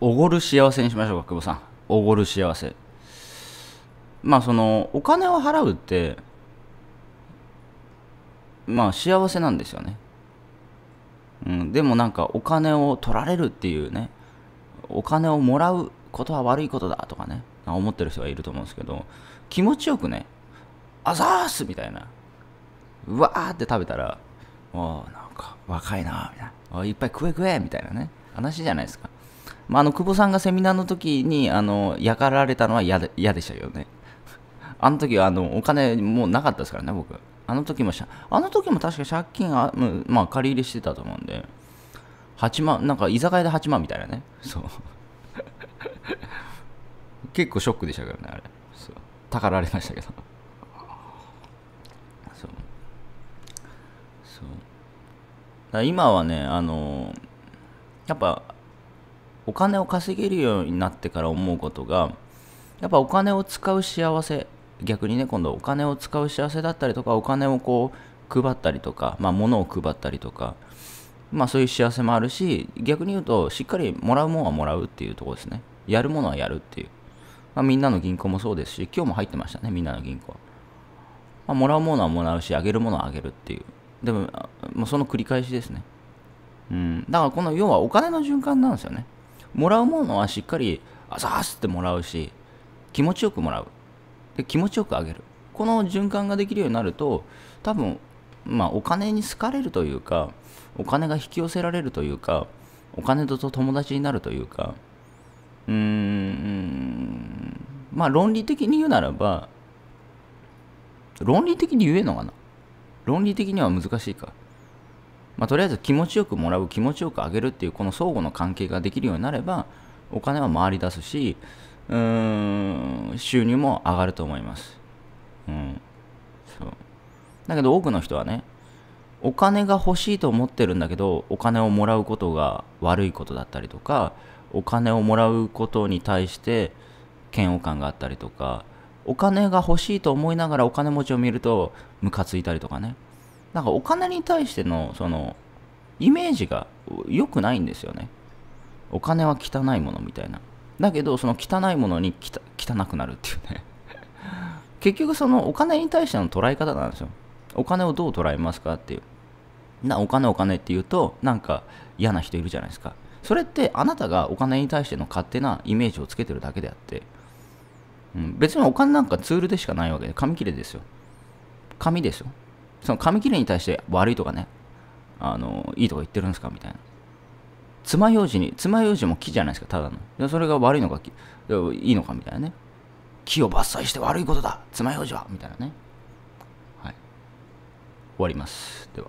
おごる幸せにしましょうか、久保さん。おごる幸せ。まあ、その、お金を払うって、まあ、幸せなんですよね。うん、でもなんか、お金を取られるっていうね、お金をもらうことは悪いことだとかね、思ってる人がいると思うんですけど、気持ちよくね、あざーすみたいな、うわーって食べたら、おなんか、若いなみたいな、いっぱい食え食えみたいなね、話じゃないですか。まあ、あの久保さんがセミナーの時にあのやかられたのは嫌で嫌でしたよね。あの時はあのお金もうなかったですからね、僕。あの時もしあの時も確か借金あ、まあ、借り入れしてたと思うんで、8万、なんか居酒屋で8万みたいなね。そう。結構ショックでしたけどね、あれ。そう。たかられましたけど。そう。そう。今はね、あのやっぱお金を稼げるようになってから思うことがやっぱお金を使う幸せ逆にね今度お金を使う幸せだったりとかお金をこう配ったりとか、まあ、物を配ったりとか、まあ、そういう幸せもあるし逆に言うとしっかりもらうもんはもらうっていうとこですねやるものはやるっていう、まあ、みんなの銀行もそうですし今日も入ってましたねみんなの銀行は、まあ、もらうものはもらうしあげるものはあげるっていうでももうその繰り返しですねうんだからこの要はお金の循環なんですよねもらうものはしっかりあざーすってもらうし気持ちよくもらうで気持ちよくあげるこの循環ができるようになると多分まあお金に好かれるというかお金が引き寄せられるというかお金と友達になるというかうーんまあ論理的に言うならば論理的に言えんのかな論理的には難しいかまあ、とりあえず気持ちよくもらう気持ちよくあげるっていうこの相互の関係ができるようになればお金は回り出すしうーん収入も上がると思います、うん、そうだけど多くの人はねお金が欲しいと思ってるんだけどお金をもらうことが悪いことだったりとかお金をもらうことに対して嫌悪感があったりとかお金が欲しいと思いながらお金持ちを見るとムカついたりとかねなんかお金に対しての、その、イメージが良くないんですよね。お金は汚いものみたいな。だけど、その汚いものに汚くなるっていうね 結局、そのお金に対しての捉え方なんですよ。お金をどう捉えますかっていう。な、お金お金って言うと、なんか嫌な人いるじゃないですか。それってあなたがお金に対しての勝手なイメージをつけてるだけであって、うん、別にお金なんかツールでしかないわけで、紙切れですよ。紙ですよ。その紙切れに対して悪いとかね、あの、いいとか言ってるんですかみたいな。爪楊枝に、爪楊枝も木じゃないですか、ただの。それが悪いのか、いいのかみたいなね。木を伐採して悪いことだ爪楊枝はみたいなね。はい。終わります。では。